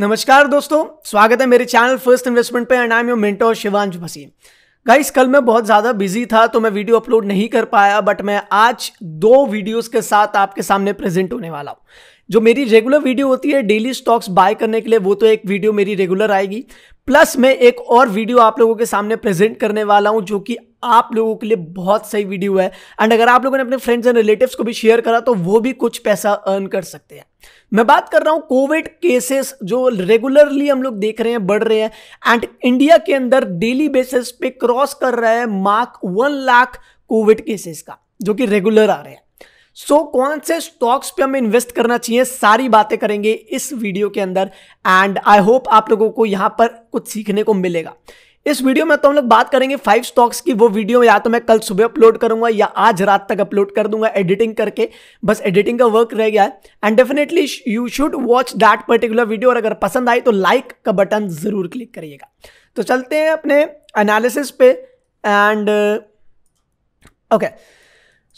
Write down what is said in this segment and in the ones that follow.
नमस्कार दोस्तों स्वागत है मेरे चैनल फर्स्ट इन्वेस्टमेंट पे and I am your mentor Shivansh Bhasi guys कल मैं बहुत ज़्यादा बिजी था तो मैं वीडियो अपलोड नहीं कर पाया बट मैं आज दो वीडियोस के साथ आपके सामने प्रेजेंट होने वाला हूँ जो मेरी रेगुलर वीडियो होती है डेली स्टॉक्स बाय करने के लिए वो तो एक वीडियो मेरी रेगुलर आएगी प्लस मैं एक और वीडियो आप लोगों के सामने प्रेजेंट करने वाला हूँ जो कि आप लोगों के लिए बहुत सही वीडियो है एंड अगर आप लोगों ने अपने फ्रेंड्स एंड रिलेटिव्स को भी शेयर करा तो वो भी कुछ पैसा अर्न कर सकते हैं मैं बात कर रहा हूँ कोविड केसेस जो रेगुलरली हम लोग देख रहे हैं बढ़ रहे हैं एंड इंडिया के अंदर डेली बेसिस पे क्रॉस कर रहा है mark one lakh Covid cases का जो कि रेगुलर आ रहे हैं सो so, कौन से स्टॉक्स पे हमें इन्वेस्ट करना चाहिए सारी बातें करेंगे इस वीडियो के अंदर एंड आई होप आप लोगों को यहाँ पर कुछ सीखने को मिलेगा इस वीडियो में तो हम लोग बात करेंगे फाइव स्टॉक्स की वो वीडियो या तो मैं कल सुबह अपलोड करूंगा या आज रात तक अपलोड कर दूंगा एडिटिंग करके बस एडिटिंग का वर्क रह गया है and definitely you should watch that particular video और अगर पसंद आई तो लाइक का बटन ज़रूर क्लिक करिएगा तो चलते हैं अपने एनालिसिस पे एंड ओके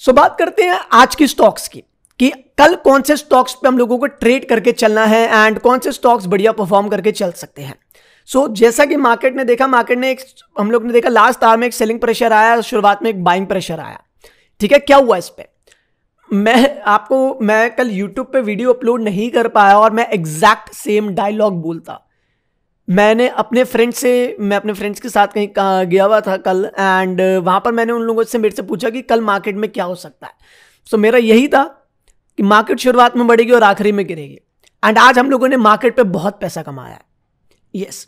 सो बात करते हैं आज की स्टॉक्स की कि कल कौन से स्टॉक्स पे हम लोगों को ट्रेड करके चलना है एंड कौन से स्टॉक्स बढ़िया परफॉर्म करके चल सकते हैं सो so, जैसा कि मार्केट ने देखा मार्केट ने एक हम लोग ने देखा लास्ट आर में एक सेलिंग प्रेशर आया शुरुआत में एक बाइंग प्रेशर आया ठीक है क्या हुआ इस पर मैं आपको मैं कल यूट्यूब पे वीडियो अपलोड नहीं कर पाया और मैं एग्जैक्ट सेम डायलॉग बोलता मैंने अपने फ्रेंड से मैं अपने फ्रेंड्स के साथ कहीं गया हुआ था कल एंड वहाँ पर मैंने उन लोगों से मेरे से पूछा कि कल मार्केट में क्या हो सकता है सो so, मेरा यही था कि मार्केट शुरुआत में बढ़ेगी और आखिरी में गिरेगी एंड आज हम लोगों ने मार्केट पे बहुत पैसा कमाया है यस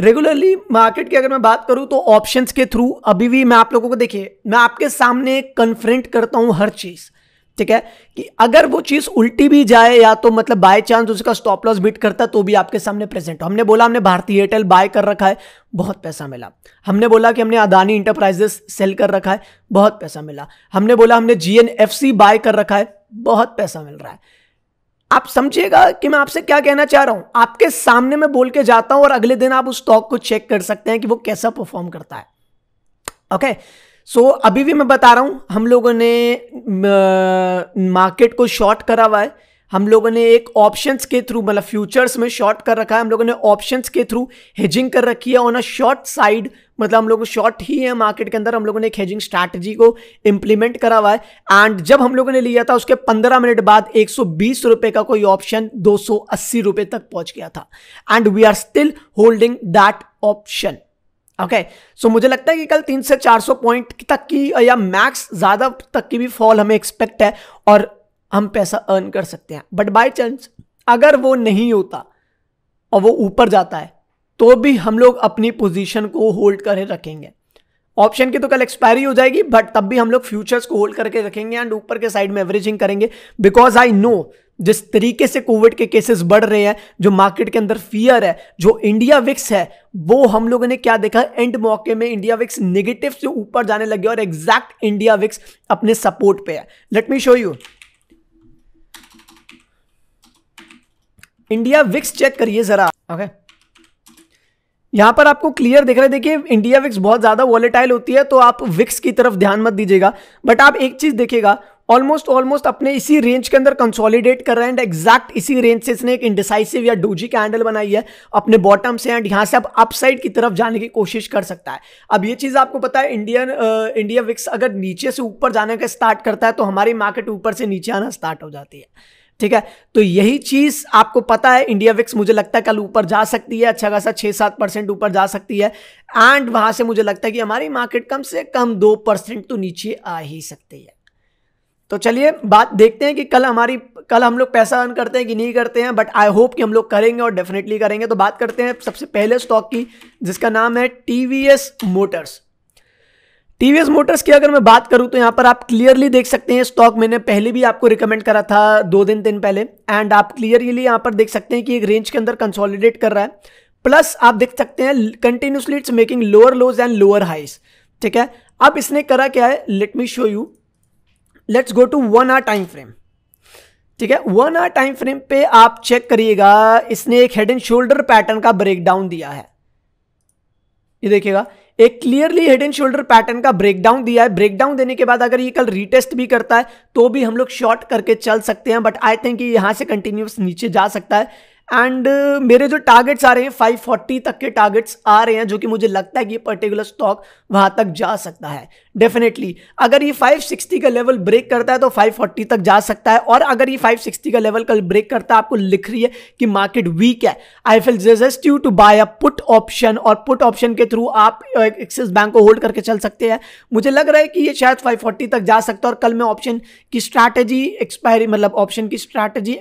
रेगुलरली मार्केट की अगर मैं बात करूं तो ऑप्शंस के थ्रू अभी भी मैं आप लोगों को देखिए मैं आपके सामने कन्फ्रेंट करता हूं हर चीज़ ठीक है कि अगर वो चीज़ उल्टी भी जाए या तो मतलब बाय चांस उसका स्टॉप लॉस बिट करता तो भी आपके सामने प्रेजेंट हमने बोला हमने भारतीय एयरटेल बाय कर रखा है बहुत पैसा मिला हमने बोला कि हमने अदानी इंटरप्राइजेस सेल कर रखा है बहुत पैसा मिला हमने बोला हमने जी बाय कर रखा है बहुत पैसा मिल रहा है आप समझिएगा कि मैं आपसे क्या कहना चाह रहा हूं आपके सामने मैं बोल के जाता हूं और अगले दिन आप उस स्टॉक को चेक कर सकते हैं कि वो कैसा परफॉर्म करता है ओके okay? सो so, अभी भी मैं बता रहा हूं हम लोगों ने मार्केट को शॉर्ट करा हुआ है हम लोगों ने एक ऑप्शंस के थ्रू मतलब फ्यूचर्स में शॉर्ट कर रखा है हम लोगों ने ऑप्शंस के थ्रू हेजिंग कर रखी है ऑन अ शॉर्ट साइड मतलब हम लोग शॉर्ट ही है मार्केट के अंदर हम लोगों ने एक हेजिंग स्ट्रैटेजी को इंप्लीमेंट करा हुआ है एंड जब हम लोगों ने लिया था उसके 15 मिनट बाद एक रुपए का कोई ऑप्शन दो रुपए तक पहुंच गया था and we are still holding that option okay okay. So so, मुझे लगता है कि कल तीन से चार सौ पॉइंट तक की या मैक्स ज़्यादा तक की भी फॉल हमें एक्सपेक्ट है और हम पैसा अर्न कर सकते हैं बट बाय चांस अगर वो नहीं होता और वो ऊपर जाता है तो भी हम लोग अपनी पोजीशन को होल्ड करके रखेंगे ऑप्शन की तो कल एक्सपायरी हो जाएगी बट तब भी हम लोग फ्यूचर्स को होल्ड करके रखेंगे एंड ऊपर के साइड में एवरेजिंग करेंगे बिकॉज आई नो जिस तरीके से कोविड के केसेस बढ़ रहे हैं जो मार्केट के अंदर फियर है जो इंडिया विक्स है वो हम लोगों ने क्या देखा एंड मौके में इंडिया विक्स नेगेटिव से ऊपर जाने लगे और एग्जैक्ट इंडिया विक्स अपने सपोर्ट पे है let me show you India VIX check करिए जरा ओके okay. यहाँ पर आपको क्लियर दिख रहा है देखिए इंडिया विक्स बहुत ज़्यादा वॉलेटाइल होती है तो आप विक्स की तरफ ध्यान मत दीजिएगा बट आप एक चीज़ देखिएगा ऑलमोस्ट ऑलमोस्ट अपने इसी रेंज के अंदर कंसोलिडेट कर रहे हैं एंड एग्जैक्ट इसी रेंज से इसने एक इंडिसाइसिव या डोजी का हैंडल बनाई है अपने बॉटम से एंड यहाँ से आप अपसाइड की तरफ जाने की कोशिश कर सकता है अब ये चीज़ आपको पता है इंडियन इंडिया विक्स अगर नीचे से ऊपर जाने का स्टार्ट करता है तो हमारी मार्केट ऊपर से नीचे आना स्टार्ट हो जाती है ठीक है तो यही चीज आपको पता है इंडिया विक्स मुझे लगता है कल ऊपर जा सकती है अच्छा खासा छः सात परसेंट ऊपर जा सकती है एंड वहां से मुझे लगता है कि हमारी मार्केट कम से कम दो परसेंट तो नीचे आ ही सकती है तो चलिए बात देखते हैं कि कल हमारी कल हम लोग पैसा अर्न करते हैं कि नहीं करते हैं बट आई होप कि हम लोग करेंगे और डेफिनेटली करेंगे तो बात करते हैं सबसे पहले स्टॉक की जिसका नाम है टी मोटर्स टीवीएस मोटर्स की अगर मैं बात करूं तो यहां पर आप क्लियरली देख सकते हैं स्टॉक मैंने पहले भी आपको रिकमेंड करा था दो दिन तीन पहले एंड आप क्लियरली यहां पर देख सकते हैं कि एक रेंज के अंदर कंसोलिडेट कर रहा है प्लस आप देख सकते हैं continuously it's making lower lows and lower highs ठीक है अब इसने करा क्या है let me show you let's go to one hour time frame ठीक है वन आर टाइम फ्रेम पे आप चेक करिएगा इसने एक हेड एंड शोल्डर पैटर्न का ब्रेकडाउन दिया है ये देखिएगा एक clearly head and shoulder pattern का ब्रेकडाउन दिया है ब्रेकडाउन देने के बाद अगर ये कल रीटेस्ट भी करता है तो भी हम लोग शॉर्ट करके चल सकते हैं बट आई थिंक ये यहाँ से कंटिन्यूस नीचे जा सकता है एंड uh, मेरे जो टारगेट्स आ रहे हैं 540 तक के टारगेट्स आ रहे हैं जो कि मुझे लगता है कि ये पर्टिकुलर स्टॉक वहां तक जा सकता है डेफिनेटली अगर ये 560 का लेवल ब्रेक करता है तो 540 तक जा सकता है और अगर ये 560 का लेवल कल ब्रेक करता है आपको लिख रही है कि मार्केट वीक है I feel suggest you to buy a put option और पुट ऑप्शन के थ्रू आप एक्सिस uh, बैंक को होल्ड करके चल सकते हैं मुझे लग रहा है कि ये शायद 540 तक जा सकता है और कल मैं ऑप्शन की स्ट्रैटेजी एक्सपायरी मतलब ऑप्शन की स्ट्रैटेजी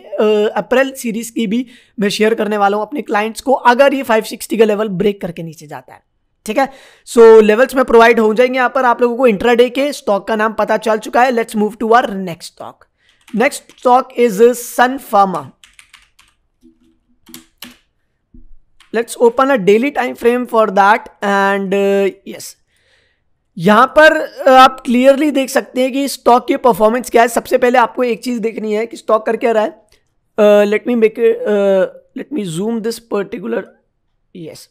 अप्रैल सीरीज की भी मैं शेयर करने वाला हूं अपने क्लाइंट्स को अगर ये 560 का लेवल ब्रेक करके नीचे जाता है ठीक है सो so, लेवल्स में प्रोवाइड हो जाएंगे यहां पर आप लोगों को इंट्राडे के स्टॉक का नाम पता चल चुका है let's move to our next stock next stock is Sun Pharma let's open a daily time frame for that and yes यहां पर uh, आप क्लियरली देख सकते हैं कि स्टॉक की परफॉर्मेंस क्या है सबसे पहले आपको एक चीज़ देखनी है कि स्टॉक कर क्या रहा है let me make let me zoom this particular yes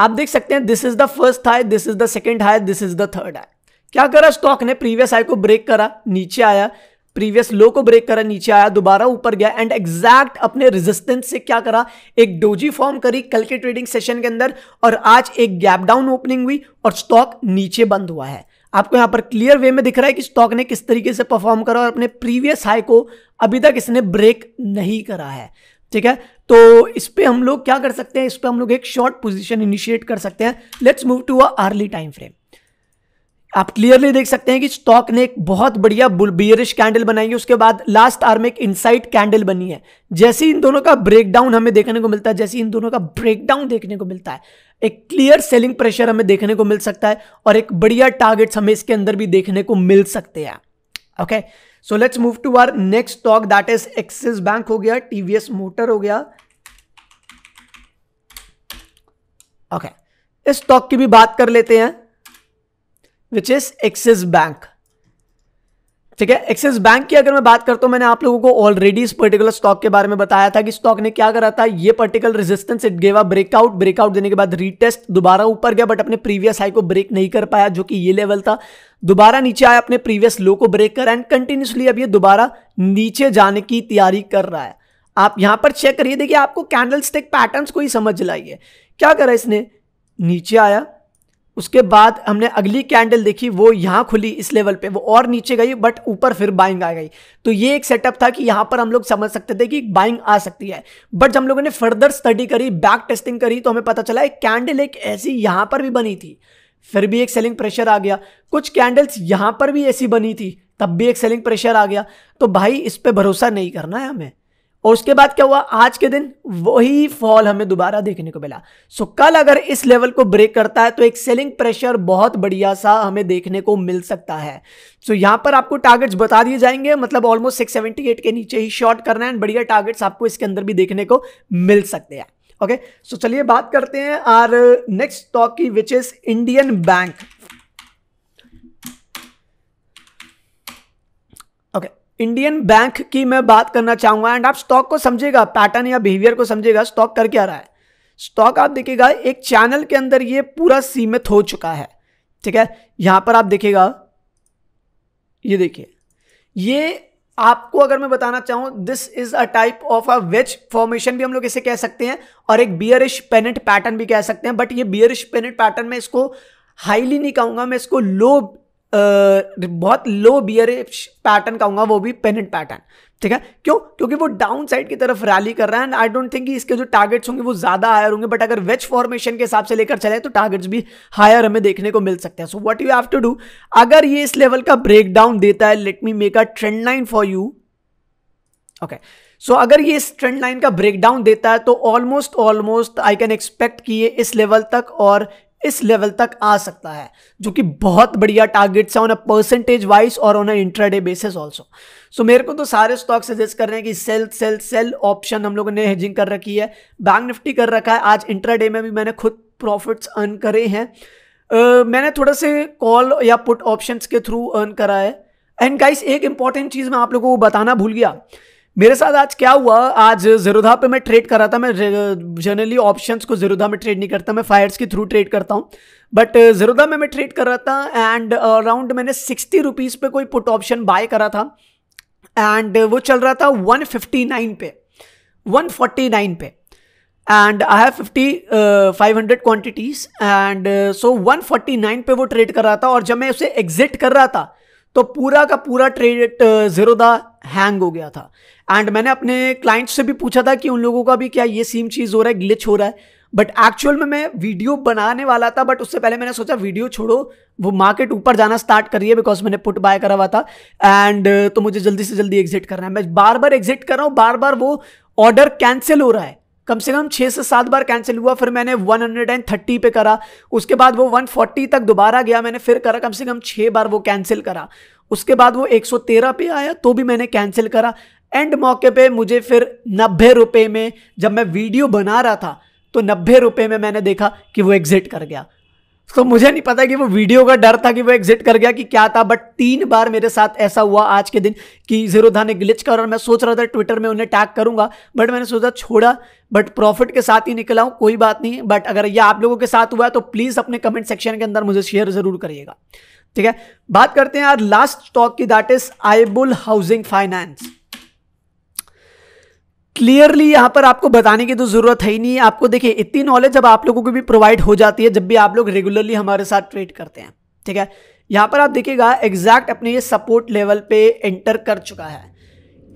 आप देख सकते हैं this is the first high this is the second high this is the third high क्या करा स्टॉक ने प्रीवियस हाई को ब्रेक करा नीचे आया प्रीवियस लो को ब्रेक करा नीचे आया दोबारा ऊपर गया एंड एग्जैक्ट अपने रेजिस्टेंस से क्या करा एक डोजी फॉर्म करी कल के ट्रेडिंग सेशन के अंदर और आज एक गैप डाउन ओपनिंग हुई और स्टॉक नीचे बंद हुआ है आपको यहाँ पर क्लियर वे में दिख रहा है कि स्टॉक ने किस तरीके से परफॉर्म करा और अपने प्रीवियस हाई को अभी तक इसने ब्रेक नहीं करा है ठीक है तो इस पर हम लोग क्या कर सकते हैं इस पर हम लोग एक शॉर्ट पोजिशन इनिशिएट कर सकते हैं let's move to a hourly time frame आप क्लियरली देख सकते हैं कि स्टॉक ने एक बहुत बढ़िया बियरिश कैंडल बनाई है उसके बाद लास्ट आर में एक इनसाइट कैंडल बनी है जैसे इन दोनों का ब्रेकडाउन हमें देखने को मिलता है जैसे इन दोनों का ब्रेकडाउन देखने को मिलता है एक क्लियर सेलिंग प्रेशर हमें देखने को मिल सकता है और एक बढ़िया टारगेट्स हमें इसके अंदर भी देखने को मिल सकते हैं okay so let's move to our next stock that is Axis Bank हो गया टीवीएस मोटर हो गया ओके okay. इस स्टॉक की भी बात कर लेते हैं विच इज एक्सिस बैंक ठीक है एक्सिस बैंक की अगर मैं बात करता हूं मैंने आप लोगों को ऑलरेडी इस पर्टिकुलर स्टॉक के बारे में बताया था कि स्टॉक ने क्या करा था ये particular resistance it gave a breakout breakout देने के बाद रीटेस्ट दोबारा ऊपर गया बट अपने प्रीवियस हाई को ब्रेक नहीं कर पाया जो कि ये लेवल था दोबारा नीचे आया अपने प्रीवियस लो को ब्रेक करा एंड कंटिन्यूसली अब ये दोबारा नीचे जाने की तैयारी कर रहा है आप यहां पर चेक करिए देखिए आपको कैंडल स्टिक पैटर्न को ही समझ लाइए क्या करा इसने नीचे आया उसके बाद हमने अगली कैंडल देखी वो यहाँ खुली इस लेवल पे वो और नीचे गई बट ऊपर फिर बाइंग आ गई तो ये एक सेटअप था कि यहाँ पर हम लोग समझ सकते थे कि बाइंग आ सकती है बट हम लोगों ने फर्दर स्टडी करी बैक टेस्टिंग करी तो हमें पता चला एक कैंडल एक ऐसी यहाँ पर भी बनी थी फिर भी एक सेलिंग प्रेशर आ गया कुछ कैंडल्स यहाँ पर भी ऐसी बनी थी तब भी एक सेलिंग प्रेशर आ गया तो भाई इस पर भरोसा नहीं करना है हमें और उसके बाद क्या हुआ आज के दिन वही फॉल हमें दोबारा देखने को मिला सो कल अगर इस लेवल को ब्रेक करता है तो एक सेलिंग प्रेशर बहुत बढ़िया सा हमें देखने को मिल सकता है सो so, यहाँ पर आपको टारगेट्स बता दिए जाएंगे मतलब ऑलमोस्ट 678 के नीचे ही शॉर्ट करना है बढ़िया टारगेट्स आपको इसके अंदर भी देखने को मिल सकते हैं ओके सो चलिए बात करते हैं आर नेक्स्ट स्टॉक की which is Indian Bank Indian Bank की मैं बात करना चाहूंगा एंड आप स्टॉक को समझेगा पैटर्न या बिहेवियर को समझेगा स्टॉक कर क्या रहा है स्टॉक आप देखेगा एक चैनल के अंदर ये पूरा सीमित हो चुका है ठीक है यहां पर आप देखिएगा ये देखिए ये आपको अगर मैं बताना चाहूं this is a type of a wedge formation भी हम लोग इसे कह सकते हैं और एक बियरिश पेनेट पैटर्न भी कह सकते हैं बट ये बियरिश पेनेट पैटर्न में इसको हाईली नहीं कहूंगा मैं इसको लो बहुत लो बियर पैटर्न कहूंगा वो भी पेनेंट पैटर्न ठीक है क्यों क्योंकि वो डाउन साइड की तरफ रैली कर रहा है एंड आई डोंट थिंक इसके जो टारगेट्स होंगे वो ज्यादा हायर होंगे बट अगर वेज फॉर्मेशन के हिसाब से लेकर चले तो टारगेट्स भी हायर हमें देखने को मिल सकते हैं so what you have to do अगर ये इस लेवल का ब्रेकडाउन देता है let me make a trend line for you okay so अगर ये इस ट्रेंड लाइन का ब्रेकडाउन देता है तो almost almost I can expect कि ये इस लेवल तक और इस लेवल तक आ सकता है जो कि बहुत बढ़िया टारगेट्स है ऑन अ परसेंटेज वाइज और on a intraday basis also so मेरे को तो सारे स्टॉक सजेस्ट कर रहे हैं कि सेल सेल सेल ऑप्शन हम लोगों ने हेजिंग कर रखी है बैंक निफ्टी कर रखा है आज इंट्राडे में भी मैंने खुद प्रॉफिट्स अर्न करे हैं uh, मैंने थोड़ा से कॉल या पुट ऑप्शंस के थ्रू अर्न करा है एंड गाइस एक इंपॉर्टेंट चीज़ मैं आप लोगों को बताना भूल गया मेरे साथ आज क्या हुआ आज जीरोधा पे मैं ट्रेड कर रहा था मैं जनरली ऑप्शंस को जीरोधा में ट्रेड नहीं करता मैं फायर्स के थ्रू ट्रेड करता हूँ बट जीरोधा uh, में मैं ट्रेड कर रहा था एंड अराउंड uh, मैंने सिक्सटी रुपीज़ पे कोई पुट ऑप्शन बाय करा था एंड uh, वो चल रहा था वन फिफ्टी नाइन पे वन फोर्टी नाइन पे and I have fifty five hundred quantities and so one forty nine पे वो ट्रेड कर रहा था और जब मैं उसे एग्जिट कर रहा था तो पूरा का पूरा ट्रेड जीरो दा हैंग हो गया था एंड मैंने अपने क्लाइंट से भी पूछा था कि उन लोगों का भी क्या ये सेम चीज़ हो रहा है ग्लिच हो रहा है बट एक्चुअल में मैं वीडियो बनाने वाला था बट उससे पहले मैंने सोचा वीडियो छोड़ो वो मार्केट ऊपर जाना स्टार्ट करिए बिकॉज मैंने पुट बाय करा हुआ था एंड तो मुझे जल्दी से जल्दी एग्जिट करना है मैं बार बार एग्जिट कर रहा हूँ बार बार वो ऑर्डर कैंसिल हो रहा है कम से कम छः से सात बार कैंसिल हुआ फिर मैंने 130 पे करा उसके बाद वो 140 तक दोबारा गया मैंने फिर करा कम से कम छः बार वो कैंसिल करा उसके बाद वो 113 पे आया तो भी मैंने कैंसिल करा एंड मौके पे मुझे फिर नब्बे रुपये में जब मैं वीडियो बना रहा था तो नब्बे रुपये में मैंने देखा कि वो एग्ज़िट कर गया तो मुझे नहीं पता कि वो वीडियो का डर था कि वो एग्जिट कर गया कि क्या था बट तीन बार मेरे साथ ऐसा हुआ आज के दिन कि जीरो था ने ग्लिच कर और मैं सोच रहा था ट्विटर में उन्हें टैग करूंगा बट मैंने सोचा छोड़ा बट प्रॉफिट के साथ ही निकला हूं कोई बात नहीं बट अगर यह आप लोगों के साथ हुआ है तो प्लीज़ अपने कमेंट सेक्शन के अंदर मुझे शेयर ज़रूर करिएगा ठीक है बात करते हैं यार लास्ट स्टॉक की that is Ibull housing finance clearly यहाँ पर आपको बताने की तो जरूरत है ही नहीं आपको देखिए इतनी नॉलेज अब आप लोगों को भी प्रोवाइड हो जाती है जब भी आप लोग रेगुलरली हमारे साथ ट्रेड करते हैं ठीक है यहाँ पर आप देखिएगा एग्जैक्ट अपने ये सपोर्ट लेवल पे एंटर कर चुका है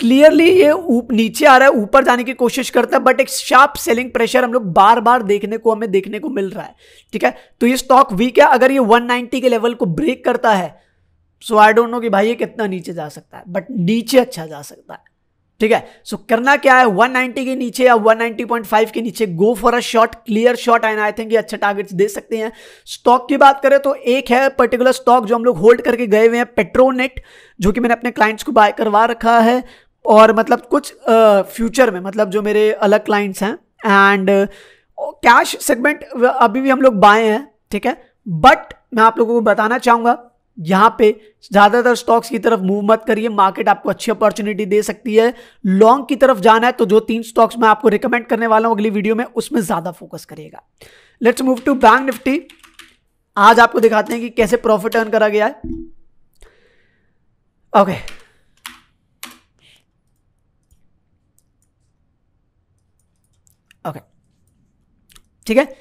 क्लियरली ये उप, नीचे आ रहा है ऊपर जाने की कोशिश करता है बट एक शार्प सेलिंग प्रेशर हम लोग बार बार देखने को हमें देखने को मिल रहा है ठीक है तो ये स्टॉक वीक है अगर ये 190 के लेवल को ब्रेक करता है सो आई डोंट नो कि भाई ये कितना नीचे जा सकता है बट नीचे अच्छा जा सकता है ठीक है सो so, करना क्या है 190 के नीचे या 190.5 के नीचे go for a short clear short and I think ये अच्छा टारगेट्स दे सकते हैं स्टॉक की बात करें तो एक है पर्टिकुलर स्टॉक जो हम लोग होल्ड करके गए हुए हैं पेट्रोनेट जो कि मैंने अपने क्लाइंट्स को बाय करवा रखा है और मतलब कुछ फ्यूचर uh, में मतलब जो मेरे अलग क्लाइंट्स हैं एंड कैश सेगमेंट अभी भी हम लोग बाएँ हैं ठीक है बट मैं आप लोगों को बताना चाहूँगा यहाँ पे ज़्यादातर स्टॉक्स की तरफ मूव मत करिए मार्केट आपको अच्छी अपॉर्चुनिटी दे सकती है लॉन्ग की तरफ जाना है तो जो तीन स्टॉक्स मैं आपको रिकमेंड करने वाला हूँ अगली वीडियो में उसमें ज़्यादा फोकस करिएगा let's move to Bank Nifty आज आपको दिखाते हैं कि कैसे प्रॉफिट अर्न करा गया है ओके okay. Okay okay. ठीक है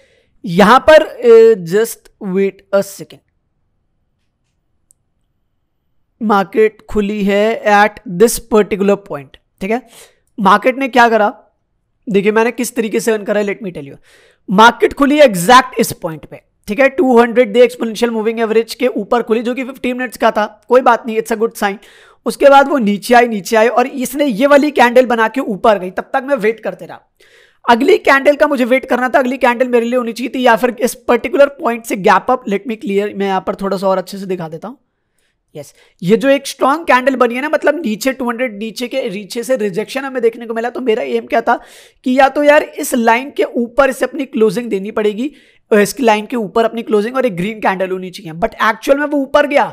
यहां पर just wait a second market खुली है एट दिस पर्टिकुलर पॉइंट ठीक है मार्केट ने क्या करा देखिए मैंने किस तरीके से अर्न करा let me tell you market खुली है एग्जैक्ट इस पॉइंट पे ठीक है 200 hundred day exponential moving average के ऊपर खुली जो कि 15 मिनट्स का था कोई बात नहीं इट्स अ गुड साइन उसके बाद वो नीचे आई नीचे आई और इसने ये वाली कैंडल बना के ऊपर गई तब तक मैं वेट करते रहा अगली कैंडल का मुझे वेट करना था अगली कैंडल मेरे लिए होनी चाहिए थी या फिर इस पर्टिकुलर पॉइंट से gap up let me clear मैं यहाँ पर थोड़ा सा और अच्छे से दिखा देता हूँ यस ये जो एक स्ट्रॉन्ग कैंडल बनी है ना मतलब नीचे 200 नीचे के नीचे से रिजेक्शन हमें देखने को मिला तो मेरा एम क्या था कि या तो यार इस लाइन के ऊपर इसे अपनी क्लोजिंग देनी पड़ेगी इस लाइन के ऊपर अपनी क्लोजिंग और एक ग्रीन कैंडल होनी चाहिए बट एक्चुअल में वो ऊपर गया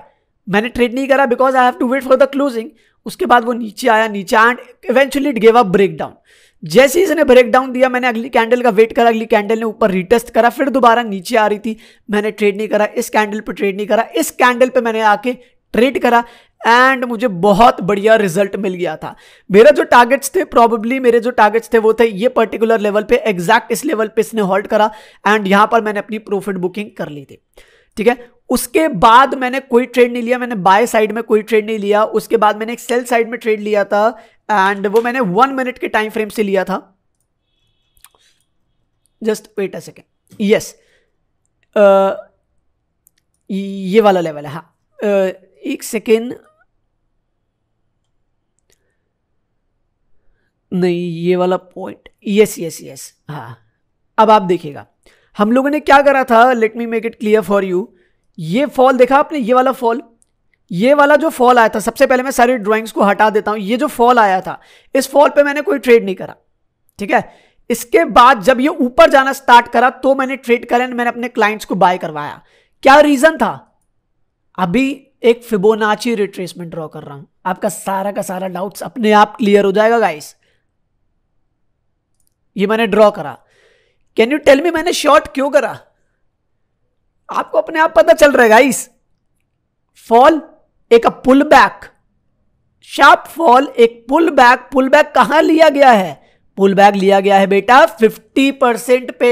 मैंने ट्रेड नहीं करा because I have to wait for the closing उसके बाद वो नीचे आया नीचे and eventually it gave a breakdown जैसे ही इसने ब्रेक डाउन दिया मैंने अगली कैंडल का वेट करा अगली कैंडल ने ऊपर रिटेस्ट करा फिर दोबारा नीचे आ रही थी मैंने ट्रेड नहीं करा इस कैंडल पे ट्रेड नहीं करा इस कैंडल पे मैंने आके ट्रेड करा एंड मुझे बहुत बढ़िया रिजल्ट मिल गया था मेरा जो टारगेट्स थे प्रॉबेबली मेरे जो टारगेट्स थे वो थे ये पर्टिकुलर लेवल पे एग्जैक्ट इस लेवल पे इसने हॉल्ट करा एंड यहां पर मैंने अपनी प्रॉफिट बुकिंग कर ली थी ठीक है उसके बाद मैंने कोई ट्रेड नहीं लिया मैंने बाय साइड में कोई ट्रेड नहीं लिया उसके बाद मैंने एक सेल साइड में ट्रेड लिया था एंड वो मैंने वन मिनट के टाइम फ्रेम से लिया था just wait a second yes ये वाला लेवल है हाँ uh, एक सेकेंड नहीं ये वाला पॉइंट यस यस यस हाँ अब आप देखिएगा हम लोगों ने क्या करा था let me make it clear for you ये फॉल देखा आपने ये वाला फॉल ये वाला जो फॉल आया था सबसे पहले मैं सारी ड्राइंग्स को हटा देता हूं ये जो फॉल आया था इस फॉल पे मैंने कोई ट्रेड नहीं करा ठीक है इसके बाद जब ये ऊपर जाना स्टार्ट करा तो मैंने ट्रेड करा मैंने अपने क्लाइंट्स को बाय करवाया क्या रीजन था अभी एक फिबोनाची रिट्रेसमेंट ड्रॉ कर रहा हूं आपका सारा का सारा डाउट्स अपने आप क्लियर हो जाएगा गाइस ये मैंने ड्रॉ करा कैन यू टेल मी मैंने शॉर्ट क्यों करा आपको अपने आप पता चल रहा है गाइस फॉल एक पुल बैक शार्प फॉल एक पुल बैक पुल बैक कहां लिया गया है पुल बैक लिया गया है बेटा 50 परसेंट पे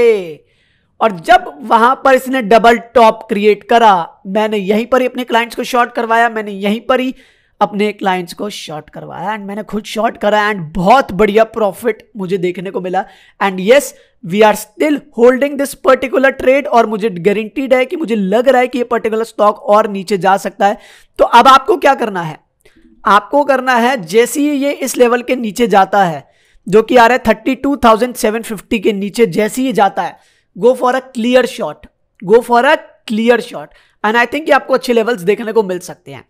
और जब वहां पर इसने डबल टॉप क्रिएट करा मैंने यहीं पर ही अपने क्लाइंट्स को शॉर्ट करवाया मैंने यहीं पर ही अपने क्लाइंट्स को शॉर्ट करवाया एंड मैंने खुद शॉर्ट करा एंड बहुत बढ़िया प्रॉफिट मुझे देखने को मिला and yes we are still holding this particular trade और मुझे गारंटीड है कि मुझे लग रहा है कि ये पर्टिकुलर स्टॉक और नीचे जा सकता है तो अब आपको क्या करना है आपको करना है जैसे ही ये इस लेवल के नीचे जाता है जो कि आ रहा है thirty two thousand seven fifty के नीचे जैसे ही जाता है go for a clear short go for a clear short and I think ये आपको अच्छे लेवल्स देखने को मिल सकते हैं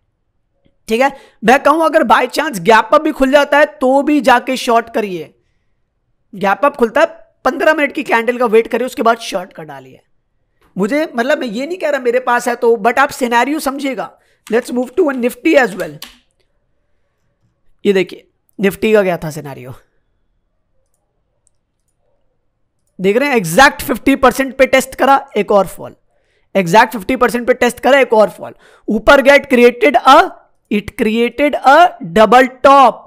ठीक है मैं कहूं अगर बाय चांस गैप अप भी खुल जाता है तो भी जाके शॉर्ट करिए गैप अप खुलता है पंद्रह मिनट की कैंडल का वेट करिए उसके बाद शॉर्ट कर डालिए मुझे मतलब मैं ये नहीं कह रहा मेरे पास है तो बट आप सिनेरियो समझिएगा let's move to one Nifty as well ये देखिए निफ्टी का क्या था सिनेरियो देख रहे हैं एग्जैक्ट 50 परसेंट पे टेस्ट करा एक और फॉल एग्जैक्ट 50 परसेंट पे टेस्ट करा एक और फॉल ऊपर gate created a it created a double top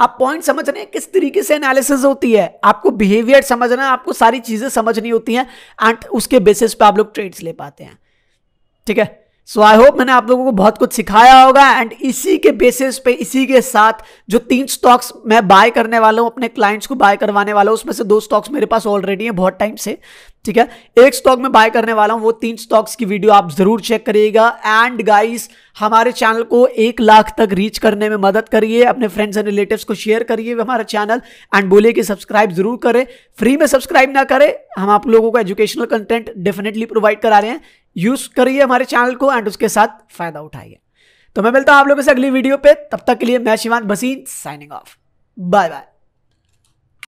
आप पॉइंट समझ रहे हैं किस तरीके से एनालिसिस होती है आपको बिहेवियर समझना है आपको सारी चीजें समझनी होती हैं एंड उसके बेसिस पे आप लोग ट्रेड्स ले पाते हैं ठीक है सो आई होप मैंने आप लोगों को बहुत कुछ सिखाया होगा एंड इसी के बेसिस पे इसी के साथ जो तीन स्टॉक्स मैं बाय करने वाला हूँ अपने क्लाइंट्स को बाय करवाने वाला हूँ उसमें से दो स्टॉक्स मेरे पास ऑलरेडी हैं बहुत टाइम से ठीक है एक स्टॉक में बाय करने वाला हूँ वो तीन स्टॉक्स की वीडियो आप जरूर चेक करिएगा एंड गाइस हमारे चैनल को एक लाख तक रीच करने में मदद करिए अपने फ्रेंड्स एंड रिलेटिव्स को शेयर करिए हमारा चैनल एंड बोलिए कि सब्सक्राइब जरूर करें फ्री में सब्सक्राइब ना करें हम आप लोगों को एजुकेशनल कंटेंट डेफिनेटली प्रोवाइड करा रहे हैं यूज करिए हमारे चैनल को एंड उसके साथ फायदा उठाइए तो मैं मिलता हूं आप लोगों से अगली वीडियो पे तब तक के लिए मैं शिवान बसीन साइनिंग ऑफ बाय बाय